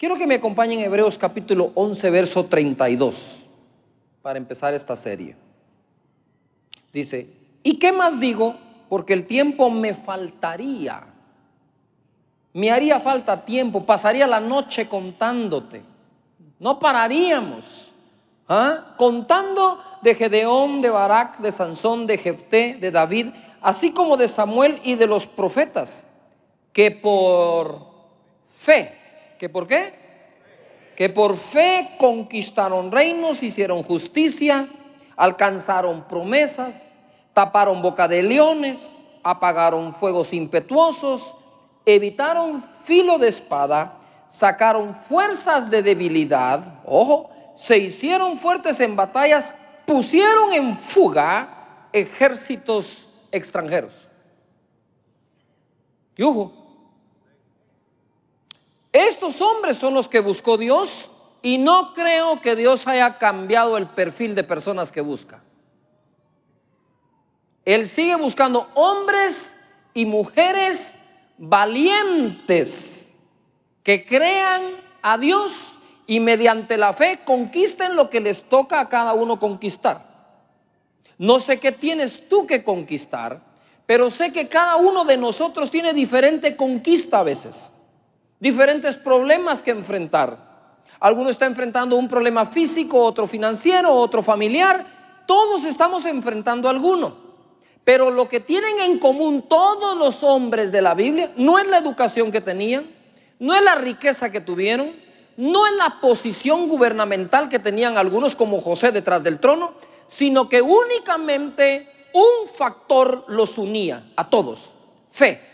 Quiero que me acompañen Hebreos capítulo 11, verso 32, para empezar esta serie. Dice, ¿y qué más digo? Porque el tiempo me faltaría. Me haría falta tiempo, pasaría la noche contándote. No pararíamos. ¿ah? Contando de Gedeón, de Barak, de Sansón, de Jefté, de David, así como de Samuel y de los profetas, que por fe ¿Que por qué? Que por fe conquistaron reinos, hicieron justicia, alcanzaron promesas, taparon boca de leones, apagaron fuegos impetuosos, evitaron filo de espada, sacaron fuerzas de debilidad, ojo, se hicieron fuertes en batallas, pusieron en fuga ejércitos extranjeros. Y ojo. Estos hombres son los que buscó Dios y no creo que Dios haya cambiado el perfil de personas que busca. Él sigue buscando hombres y mujeres valientes que crean a Dios y mediante la fe conquisten lo que les toca a cada uno conquistar. No sé qué tienes tú que conquistar, pero sé que cada uno de nosotros tiene diferente conquista a veces diferentes problemas que enfrentar. Alguno está enfrentando un problema físico, otro financiero, otro familiar. Todos estamos enfrentando alguno. Pero lo que tienen en común todos los hombres de la Biblia no es la educación que tenían, no es la riqueza que tuvieron, no es la posición gubernamental que tenían algunos como José detrás del trono, sino que únicamente un factor los unía a todos, fe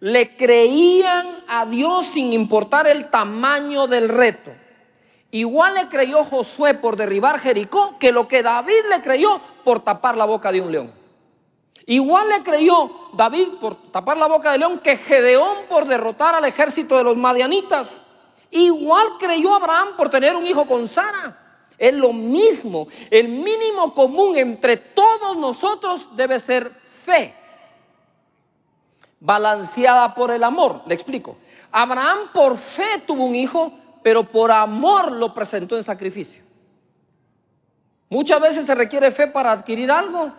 le creían a Dios sin importar el tamaño del reto. Igual le creyó Josué por derribar Jericó que lo que David le creyó por tapar la boca de un león. Igual le creyó David por tapar la boca del león que Gedeón por derrotar al ejército de los madianitas. Igual creyó Abraham por tener un hijo con Sara. Es lo mismo. El mínimo común entre todos nosotros debe ser fe balanceada por el amor. Le explico. Abraham por fe tuvo un hijo, pero por amor lo presentó en sacrificio. Muchas veces se requiere fe para adquirir algo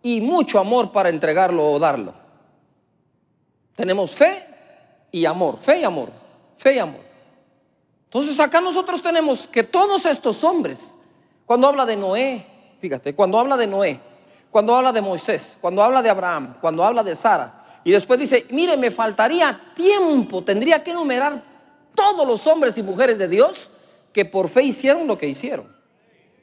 y mucho amor para entregarlo o darlo. Tenemos fe y amor, fe y amor, fe y amor. Entonces acá nosotros tenemos que todos estos hombres, cuando habla de Noé, fíjate, cuando habla de Noé, cuando habla de Moisés, cuando habla de Abraham, cuando habla de Sara, y después dice, mire, me faltaría tiempo, tendría que enumerar todos los hombres y mujeres de Dios que por fe hicieron lo que hicieron.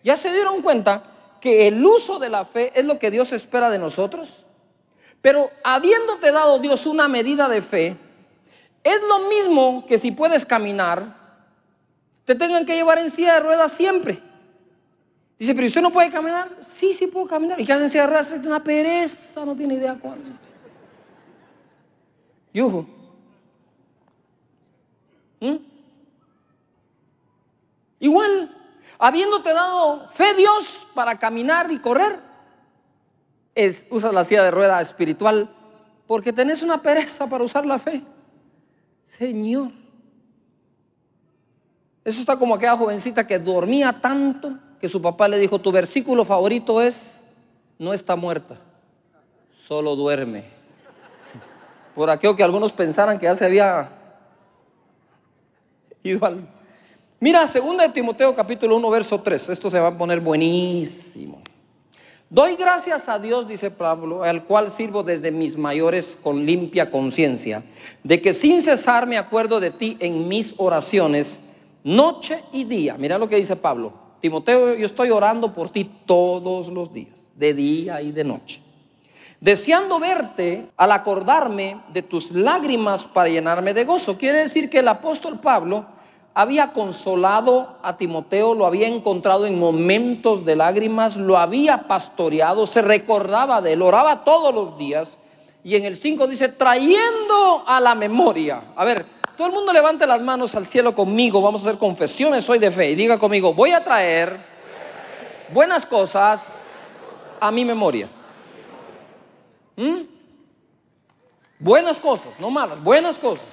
¿Ya se dieron cuenta que el uso de la fe es lo que Dios espera de nosotros? Pero habiéndote dado Dios una medida de fe, es lo mismo que si puedes caminar, te tengan que llevar en silla de ruedas siempre. Dice, pero usted no puede caminar. Sí, sí puedo caminar. ¿Y qué hacen silla de ruedas? Es una pereza, no tiene idea cuánto yuhu. ¿Mm? Igual, habiéndote dado fe Dios para caminar y correr, es, usas la silla de rueda espiritual porque tenés una pereza para usar la fe. Señor, eso está como aquella jovencita que dormía tanto que su papá le dijo, tu versículo favorito es, no está muerta, solo duerme por aquello que algunos pensaran que ya se había ido al... Mira, 2 de Timoteo capítulo 1, verso 3, esto se va a poner buenísimo. Doy gracias a Dios, dice Pablo, al cual sirvo desde mis mayores con limpia conciencia, de que sin cesar me acuerdo de ti en mis oraciones, noche y día. Mira lo que dice Pablo. Timoteo, yo estoy orando por ti todos los días, de día y de noche deseando verte al acordarme de tus lágrimas para llenarme de gozo. Quiere decir que el apóstol Pablo había consolado a Timoteo, lo había encontrado en momentos de lágrimas, lo había pastoreado, se recordaba de él, oraba todos los días. Y en el 5 dice, trayendo a la memoria. A ver, todo el mundo levante las manos al cielo conmigo, vamos a hacer confesiones hoy de fe. Y diga conmigo, voy a traer buenas cosas a mi memoria. ¿Mm? Buenas cosas, no malas, buenas cosas.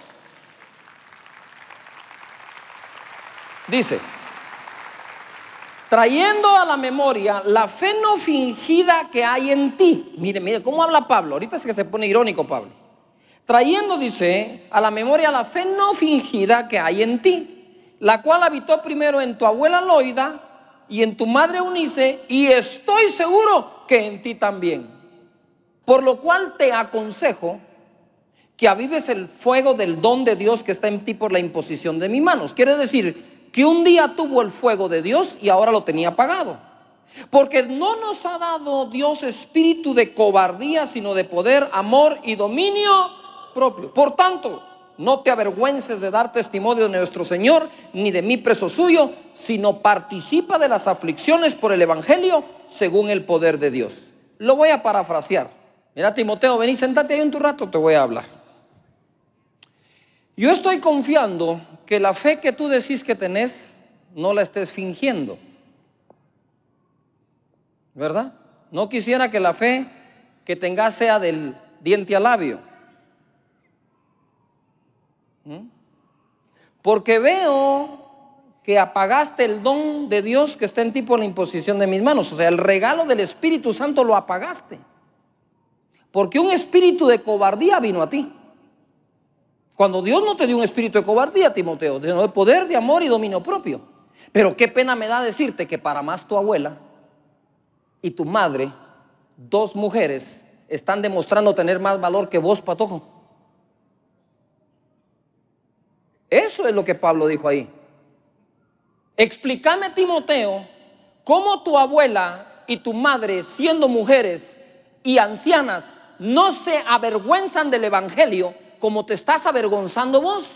Dice, trayendo a la memoria la fe no fingida que hay en ti. Mire, mire, ¿cómo habla Pablo? Ahorita es que se pone irónico Pablo. Trayendo, dice, a la memoria la fe no fingida que hay en ti, la cual habitó primero en tu abuela Loida y en tu madre Unice, y estoy seguro que en ti también. Por lo cual te aconsejo que avives el fuego del don de Dios que está en ti por la imposición de mis manos. Quiere decir que un día tuvo el fuego de Dios y ahora lo tenía apagado. Porque no nos ha dado Dios espíritu de cobardía, sino de poder, amor y dominio propio. Por tanto, no te avergüences de dar testimonio de nuestro Señor, ni de mi preso suyo, sino participa de las aflicciones por el Evangelio según el poder de Dios. Lo voy a parafrasear. Mira, Timoteo, vení, sentate ahí un tu rato, te voy a hablar. Yo estoy confiando que la fe que tú decís que tenés, no la estés fingiendo. ¿Verdad? No quisiera que la fe que tengas sea del diente al labio. ¿Mm? Porque veo que apagaste el don de Dios que está en tipo por la imposición de mis manos. O sea, el regalo del Espíritu Santo lo apagaste. Porque un espíritu de cobardía vino a ti. Cuando Dios no te dio un espíritu de cobardía, Timoteo, sino de poder, de amor y dominio propio. Pero qué pena me da decirte que para más tu abuela y tu madre, dos mujeres, están demostrando tener más valor que vos, patojo. Eso es lo que Pablo dijo ahí. Explícame, Timoteo, cómo tu abuela y tu madre, siendo mujeres y ancianas, no se avergüenzan del Evangelio como te estás avergonzando vos.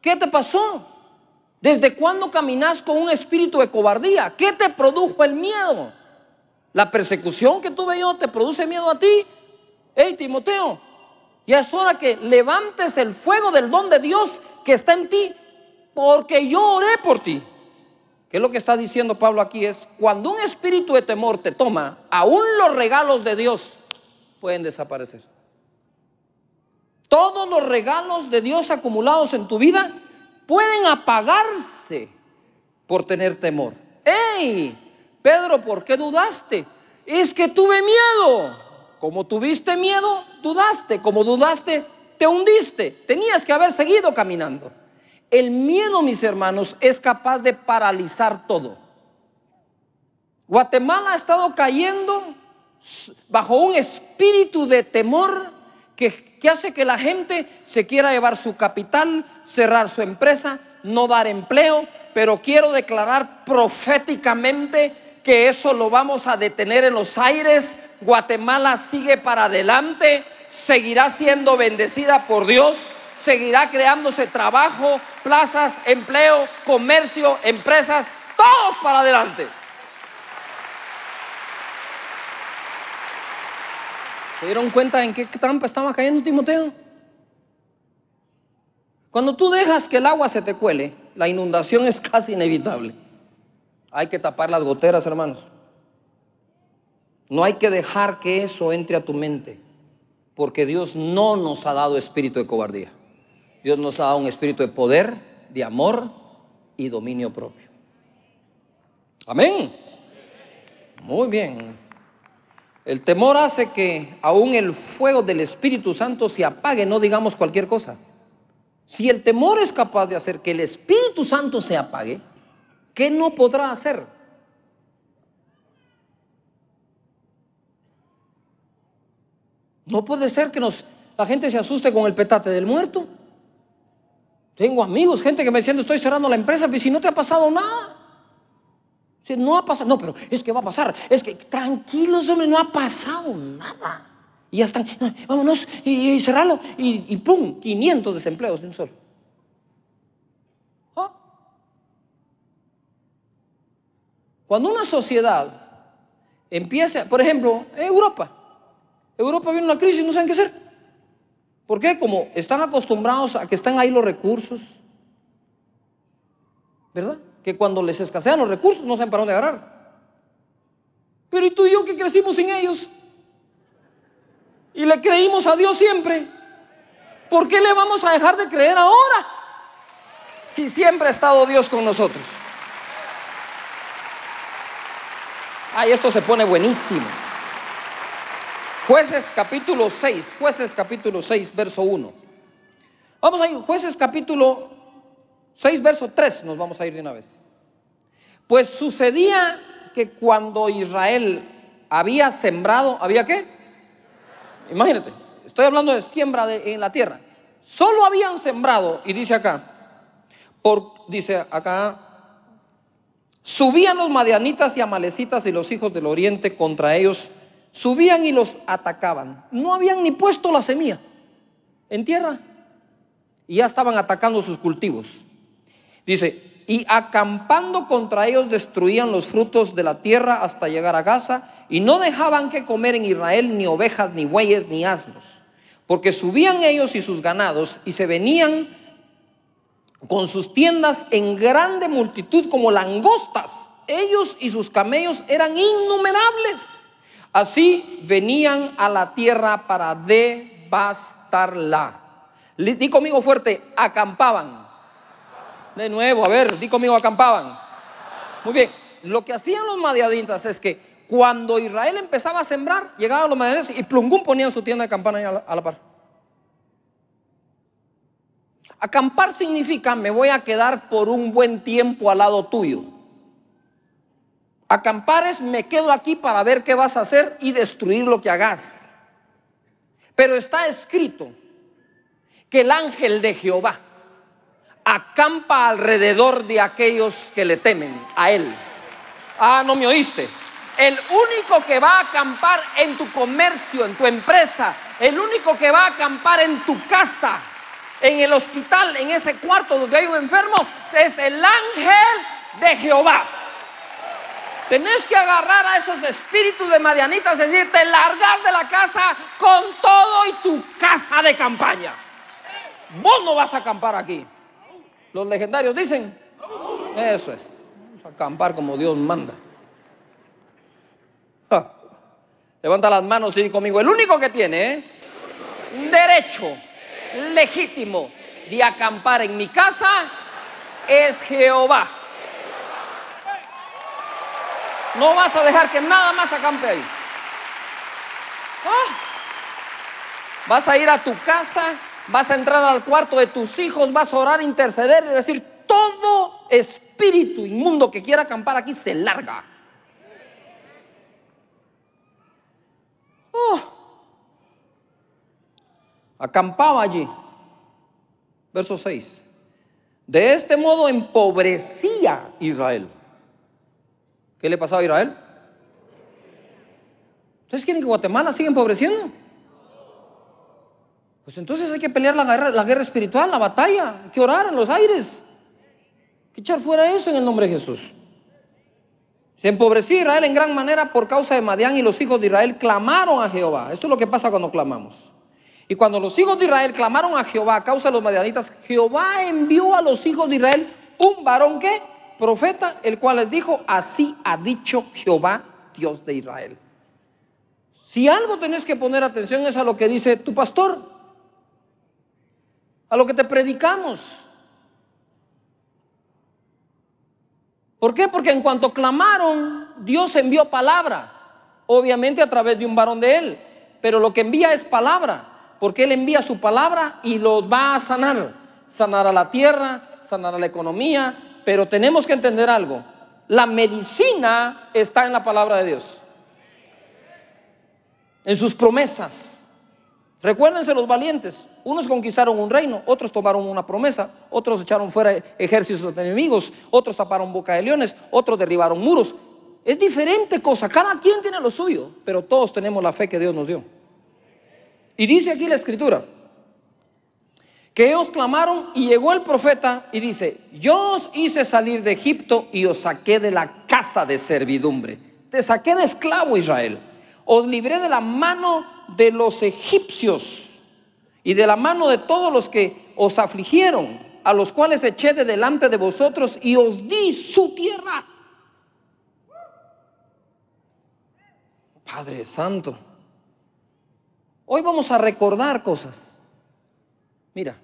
¿Qué te pasó? ¿Desde cuándo caminas con un espíritu de cobardía? ¿Qué te produjo el miedo? La persecución que tuve yo te produce miedo a ti. Hey, Timoteo, ya es hora que levantes el fuego del don de Dios que está en ti, porque yo oré por ti. Que es lo que está diciendo Pablo aquí es, cuando un espíritu de temor te toma, aún los regalos de Dios pueden desaparecer. Todos los regalos de Dios acumulados en tu vida pueden apagarse por tener temor. ¡Ey! Pedro, ¿por qué dudaste? Es que tuve miedo. Como tuviste miedo, dudaste. Como dudaste, te hundiste. Tenías que haber seguido caminando. El miedo, mis hermanos, es capaz de paralizar todo. Guatemala ha estado cayendo bajo un espíritu de temor que, hace que la gente se quiera llevar su capital, cerrar su empresa, no dar empleo, pero quiero declarar proféticamente que eso lo vamos a detener en los aires. Guatemala sigue para adelante, seguirá siendo bendecida por Dios, seguirá creándose trabajo, plazas, empleo, comercio, empresas, todos para adelante. ¿Se dieron cuenta en qué trampa estaba cayendo Timoteo? Cuando tú dejas que el agua se te cuele, la inundación es casi inevitable. Hay que tapar las goteras, hermanos. No hay que dejar que eso entre a tu mente, porque Dios no nos ha dado espíritu de cobardía. Dios nos ha dado un espíritu de poder, de amor y dominio propio. Amén. Muy bien. El temor hace que aún el fuego del Espíritu Santo se apague, no digamos cualquier cosa. Si el temor es capaz de hacer que el Espíritu Santo se apague, ¿qué no podrá hacer? No puede ser que nos, la gente se asuste con el petate del muerto. Tengo amigos, gente que me diciendo, estoy cerrando la empresa, pero si no te ha pasado nada no ha pasado, no, pero es que va a pasar. Es que tranquilos, hombre, no ha pasado nada. Y ya están, vámonos y, cerralo cerrarlo. Y, pum, 500 desempleos de un solo. Ah. Cuando una sociedad empieza, por ejemplo, Europa. Europa viene una crisis y no saben qué hacer. ¿Por qué? Como están acostumbrados a que están ahí los recursos. ¿Verdad? que cuando les escasean los recursos no saben para dónde agarrar. Pero ¿y tú y yo que crecimos sin ellos? Y le creímos a Dios siempre. ¿Por qué le vamos a dejar de creer ahora? Si siempre ha estado Dios con nosotros. Ay, esto se pone buenísimo. Jueces capítulo 6, jueces capítulo 6, verso 1. Vamos ahí, jueces capítulo 6, verso 3, nos vamos a ir de una vez. Pues sucedía que cuando Israel había sembrado, ¿había qué? Imagínate, estoy hablando de siembra en la tierra. Solo habían sembrado, y dice acá, por, dice acá, subían los madianitas y amalecitas y los hijos del oriente contra ellos, subían y los atacaban. No habían ni puesto la semilla en tierra y ya estaban atacando sus cultivos. Dice, y acampando contra ellos destruían los frutos de la tierra hasta llegar a Gaza, y no dejaban que comer en Israel ni ovejas, ni bueyes, ni asnos, porque subían ellos y sus ganados y se venían con sus tiendas en grande multitud como langostas. Ellos y sus camellos eran innumerables. Así venían a la tierra para devastarla. Di conmigo fuerte, acampaban de nuevo, a ver, di conmigo, acampaban. Muy bien, lo que hacían los madianitas es que cuando Israel empezaba a sembrar, llegaban los madianitas y Plungún ponían su tienda de campana a la, a la par. Acampar significa me voy a quedar por un buen tiempo al lado tuyo. Acampar es me quedo aquí para ver qué vas a hacer y destruir lo que hagas. Pero está escrito que el ángel de Jehová, acampa alrededor de aquellos que le temen a Él. Ah, no me oíste. El único que va a acampar en tu comercio, en tu empresa, el único que va a acampar en tu casa, en el hospital, en ese cuarto donde hay un enfermo, es el ángel de Jehová. Tenés que agarrar a esos espíritus de Madianitas, es decir, te largas de la casa con todo y tu casa de campaña. Vos no vas a acampar aquí. Los legendarios dicen. Eso es. Vamos a acampar como Dios manda. Levanta las manos y di conmigo. El único que tiene derecho legítimo de acampar en mi casa es Jehová. No vas a dejar que nada más acampe ahí. Ah. Vas a ir a tu casa Vas a entrar al cuarto de tus hijos, vas a orar, interceder y decir, todo espíritu inmundo que quiera acampar aquí se larga. Oh. Acampaba allí. Verso 6. De este modo empobrecía Israel. ¿Qué le pasaba a Israel? ¿Ustedes quieren que Guatemala siga empobreciendo? Pues entonces hay que pelear la guerra, la guerra espiritual, la batalla, que orar en los aires, hay que echar fuera eso en el nombre de Jesús. Se empobreció Israel en gran manera por causa de Madián y los hijos de Israel clamaron a Jehová. Esto es lo que pasa cuando clamamos. Y cuando los hijos de Israel clamaron a Jehová a causa de los madianitas, Jehová envió a los hijos de Israel un varón que, profeta, el cual les dijo, así ha dicho Jehová, Dios de Israel. Si algo tenés que poner atención es a lo que dice tu pastor, a lo que te predicamos. ¿Por qué? Porque en cuanto clamaron, Dios envió palabra, obviamente a través de un varón de él, pero lo que envía es palabra, porque él envía su palabra y los va a sanar, sanará la tierra, sanará la economía, pero tenemos que entender algo, la medicina está en la palabra de Dios, en sus promesas. Recuérdense los valientes. Unos conquistaron un reino, otros tomaron una promesa, otros echaron fuera ejércitos de enemigos, otros taparon boca de leones, otros derribaron muros. Es diferente cosa. Cada quien tiene lo suyo, pero todos tenemos la fe que Dios nos dio. Y dice aquí la escritura que ellos clamaron y llegó el profeta y dice, yo os hice salir de Egipto y os saqué de la casa de servidumbre. Te saqué de esclavo Israel. Os libré de la mano de los egipcios y de la mano de todos los que os afligieron, a los cuales eché de delante de vosotros y os di su tierra. Padre Santo, hoy vamos a recordar cosas. Mira,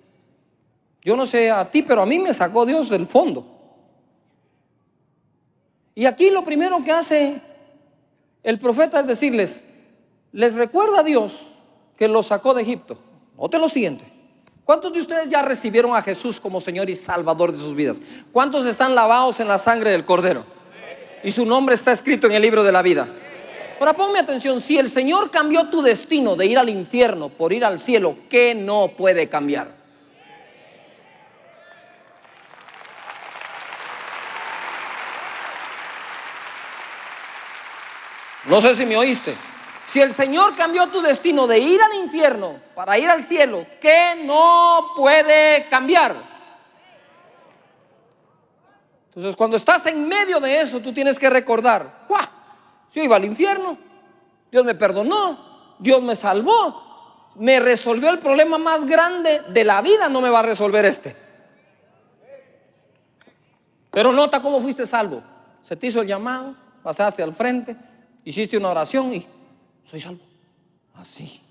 yo no sé a ti, pero a mí me sacó Dios del fondo. Y aquí lo primero que hace el profeta es decirles, les recuerda a Dios que los sacó de Egipto. te lo siguiente. ¿Cuántos de ustedes ya recibieron a Jesús como Señor y Salvador de sus vidas? ¿Cuántos están lavados en la sangre del Cordero? Y su nombre está escrito en el libro de la vida. Ahora ponme atención, si el Señor cambió tu destino de ir al infierno por ir al cielo, ¿qué no puede cambiar? No sé si me oíste. Si el Señor cambió tu destino de ir al infierno para ir al cielo, ¿qué no puede cambiar? Entonces, cuando estás en medio de eso, tú tienes que recordar, ¡guau! Yo iba al infierno, Dios me perdonó, Dios me salvó, me resolvió el problema más grande de la vida, no me va a resolver este. Pero nota cómo fuiste salvo. Se te hizo el llamado, pasaste al frente, hiciste una oración y soy salvo. Así. Ah,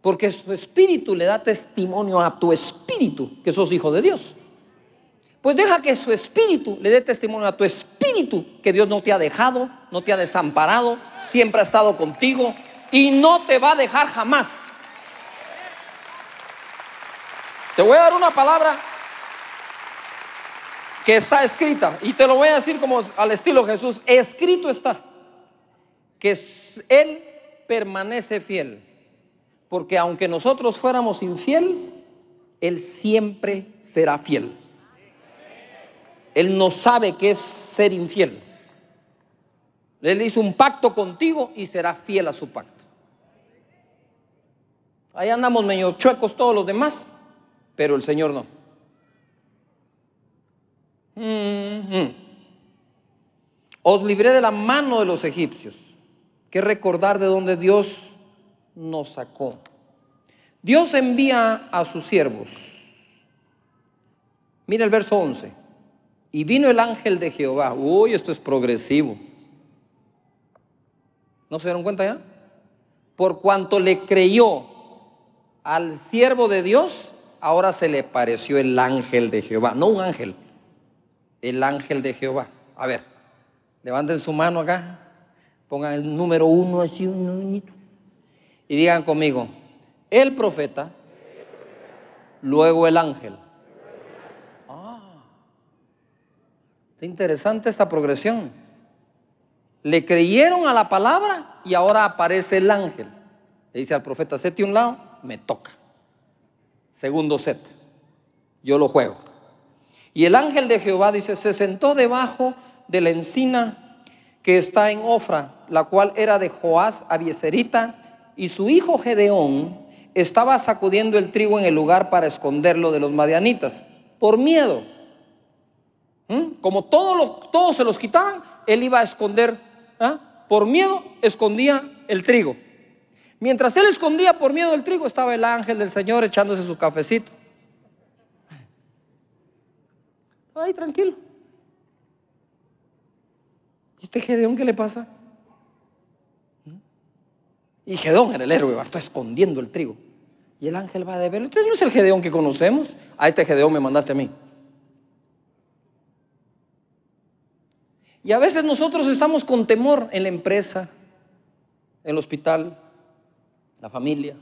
Porque su espíritu le da testimonio a tu espíritu que sos hijo de Dios. Pues deja que su espíritu le dé testimonio a tu espíritu que Dios no te ha dejado, no te ha desamparado, siempre ha estado contigo y no te va a dejar jamás. Te voy a dar una palabra que está escrita y te lo voy a decir como al estilo Jesús, escrito está que Él permanece fiel. Porque aunque nosotros fuéramos infiel, Él siempre será fiel. Él no sabe qué es ser infiel. Él hizo un pacto contigo y será fiel a su pacto. Ahí andamos medio chuecos todos los demás, pero el Señor no. Mm-hmm. Os libré de la mano de los egipcios que recordar de donde Dios nos sacó. Dios envía a sus siervos. Mira el verso 11. Y vino el ángel de Jehová. Uy, esto es progresivo. ¿No se dieron cuenta ya? Por cuanto le creyó al siervo de Dios, ahora se le pareció el ángel de Jehová. No un ángel, el ángel de Jehová. A ver, levanten su mano acá pongan el número uno así, y digan conmigo, el profeta, luego el ángel. Ah, está interesante esta progresión. Le creyeron a la palabra y ahora aparece el ángel. Le dice al profeta, sete un lado, me toca. Segundo set, yo lo juego. Y el ángel de Jehová dice, se sentó debajo de la encina que está en Ofra, la cual era de Joás Abieserita, y su hijo Gedeón estaba sacudiendo el trigo en el lugar para esconderlo de los madianitas, por miedo. ¿Mm? Como todos, se los quitaban, él iba a esconder, ¿ah? por miedo escondía el trigo. Mientras él escondía por miedo el trigo, estaba el ángel del Señor echándose su cafecito. Ahí tranquilo. ¿Y este Gedeón qué le pasa? ¿Mm? Y Gedeón era el héroe, está escondiendo el trigo. Y el ángel va a verlo. ¿Entonces no es el Gedeón que conocemos. A este Gedeón me mandaste a mí. Y a veces nosotros estamos con temor en la empresa, en el hospital, la familia.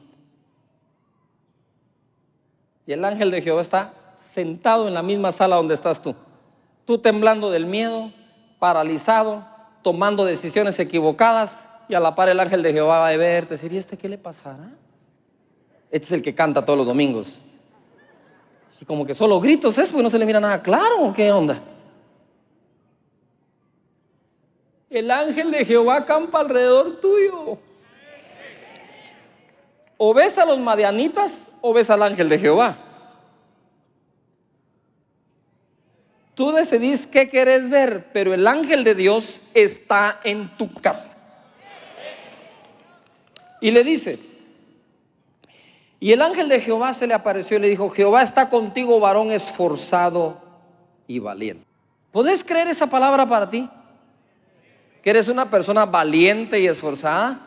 Y el ángel de Jehová está sentado en la misma sala donde estás tú. Tú temblando del miedo, paralizado, tomando decisiones equivocadas y a la par el ángel de Jehová va a verte, decir, ¿y este qué le pasará? Este es el que canta todos los domingos. Y como que solo gritos es porque no se le mira nada claro, ¿qué onda? El ángel de Jehová campa alrededor tuyo. O ves a los madianitas o ves al ángel de Jehová. Tú decidís qué querés ver, pero el ángel de Dios está en tu casa. Y le dice, y el ángel de Jehová se le apareció y le dijo, Jehová está contigo, varón esforzado y valiente. ¿Podés creer esa palabra para ti? ¿Que eres una persona valiente y esforzada?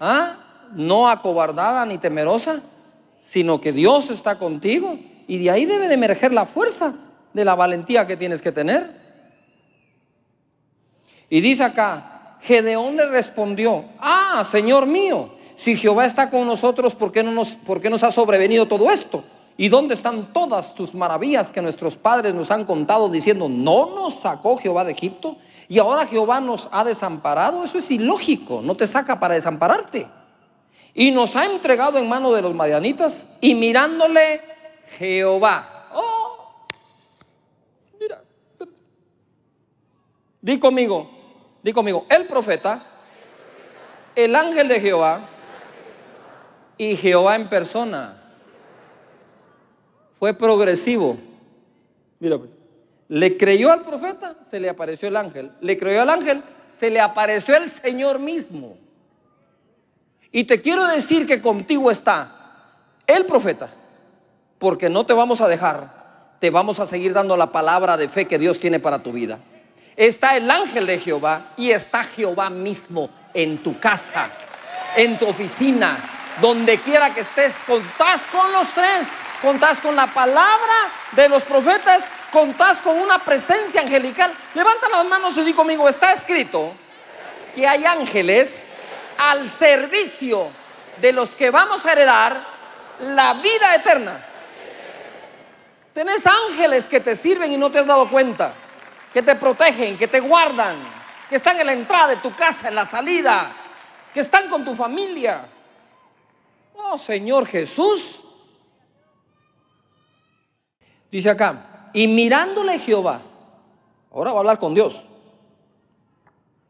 ¿Ah? No acobardada ni temerosa, sino que Dios está contigo. Y de ahí debe de emerger la fuerza de la valentía que tienes que tener. Y dice acá, Gedeón le respondió, ah, Señor mío, si Jehová está con nosotros, ¿por qué, no nos, ¿por qué nos ha sobrevenido todo esto? ¿Y dónde están todas sus maravillas que nuestros padres nos han contado diciendo, no nos sacó Jehová de Egipto? Y ahora Jehová nos ha desamparado. Eso es ilógico, no te saca para desampararte. Y nos ha entregado en manos de los madianitas y mirándole Jehová. Di conmigo, di conmigo, el profeta, el ángel de Jehová y Jehová en persona. Fue progresivo. Mira pues. Le creyó al profeta, se le apareció el ángel. Le creyó al ángel, se le apareció el Señor mismo. Y te quiero decir que contigo está el profeta, porque no te vamos a dejar, te vamos a seguir dando la palabra de fe que Dios tiene para tu vida está el ángel de Jehová y está Jehová mismo en tu casa, en tu oficina, donde quiera que estés, contás con los tres, contás con la palabra de los profetas, contás con una presencia angelical. Levanta las manos y di conmigo, está escrito que hay ángeles al servicio de los que vamos a heredar la vida eterna. Tenés ángeles que te sirven y no te has dado cuenta que te protegen, que te guardan, que están en la entrada de tu casa, en la salida, que están con tu familia. Oh Señor Jesús. Dice acá, y mirándole Jehová, ahora va a hablar con Dios,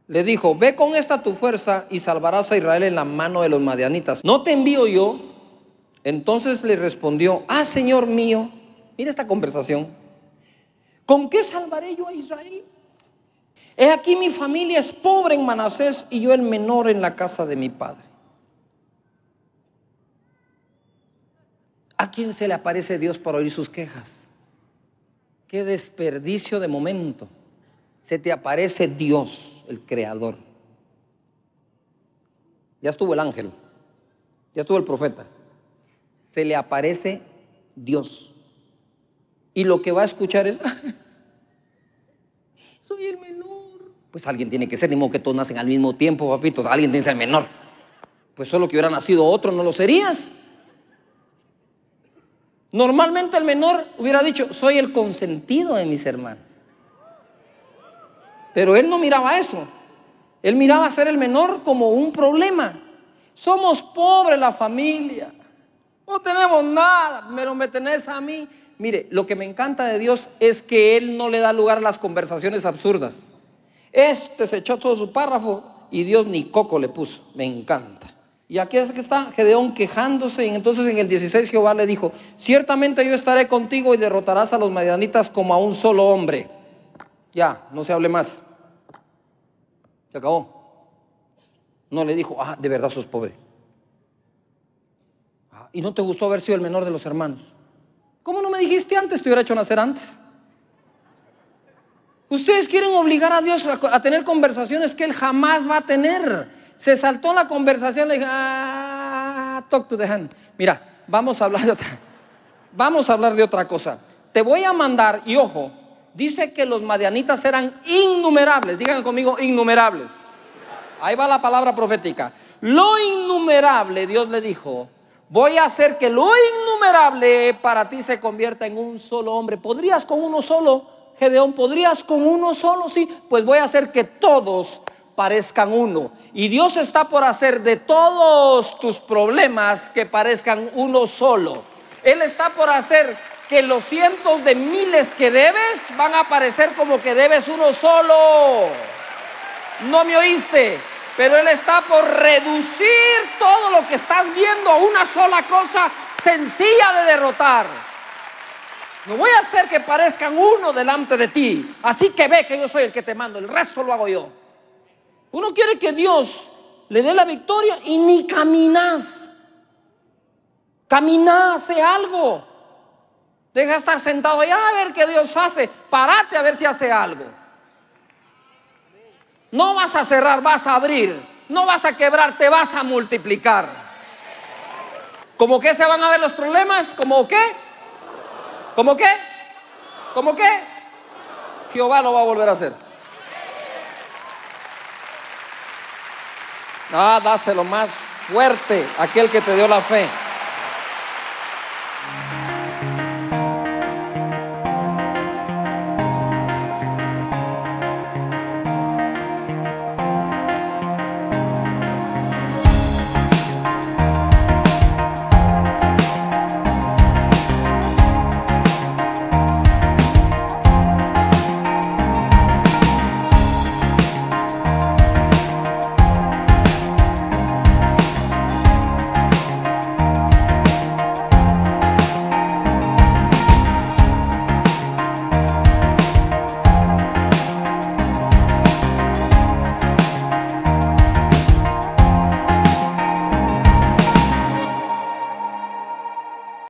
le dijo, ve con esta tu fuerza y salvarás a Israel en la mano de los madianitas. ¿No te envío yo? Entonces le respondió, ah Señor mío, mira esta conversación, ¿Con qué salvaré yo a Israel? He aquí mi familia es pobre en Manasés y yo el menor en la casa de mi padre. ¿A quién se le aparece Dios para oír sus quejas? Qué desperdicio de momento. Se te aparece Dios, el Creador. Ya estuvo el ángel, ya estuvo el profeta. Se le aparece Dios y lo que va a escuchar es, soy el menor. Pues alguien tiene que ser, ni modo que todos nacen al mismo tiempo, papito, alguien tiene que ser el menor. Pues solo que hubiera nacido otro, no lo serías. Normalmente el menor hubiera dicho, soy el consentido de mis hermanos. Pero él no miraba eso. Él miraba ser el menor como un problema. Somos pobres la familia. No tenemos nada, me lo tenés a mí. Mire, lo que me encanta de Dios es que Él no le da lugar a las conversaciones absurdas. Este se echó todo su párrafo y Dios ni coco le puso. Me encanta. Y aquí es que está Gedeón quejándose. Y entonces en el 16 Jehová le dijo, ciertamente yo estaré contigo y derrotarás a los madianitas como a un solo hombre. Ya, no se hable más. Se acabó. No le dijo, ah, de verdad sos pobre. Ah, y no te gustó haber sido el menor de los hermanos. ¿Cómo no me dijiste antes? Te hubiera hecho nacer antes. Ustedes quieren obligar a Dios a, tener conversaciones que Él jamás va a tener. Se saltó la conversación, le dije, ah, talk to the hand. Mira, vamos a hablar de otra. Vamos a hablar de otra cosa. Te voy a mandar, y ojo, dice que los madianitas eran innumerables. Digan conmigo, innumerables. Ahí va la palabra profética. Lo innumerable, Dios le dijo, Voy a hacer que lo innumerable para ti se convierta en un solo hombre. ¿Podrías con uno solo, Gedeón? ¿Podrías con uno solo? Sí, pues voy a hacer que todos parezcan uno. Y Dios está por hacer de todos tus problemas que parezcan uno solo. Él está por hacer que los cientos de miles que debes van a parecer como que debes uno solo. ¿No me oíste? Pero Él está por reducir todo lo que estás viendo a una sola cosa sencilla de derrotar. No voy a hacer que parezcan uno delante de ti. Así que ve que yo soy el que te mando, el resto lo hago yo. Uno quiere que Dios le dé la victoria y ni caminas, camina, hace algo. Deja estar sentado allá a ver qué Dios hace. Parate a ver si hace algo. No vas a cerrar, vas a abrir. No vas a quebrar, te vas a multiplicar. ¿Cómo que se van a ver los problemas? ¿Cómo qué? ¿Cómo qué? ¿Cómo qué? Jehová lo va a volver a hacer. Ah, dáselo más fuerte aquel que te dio la fe.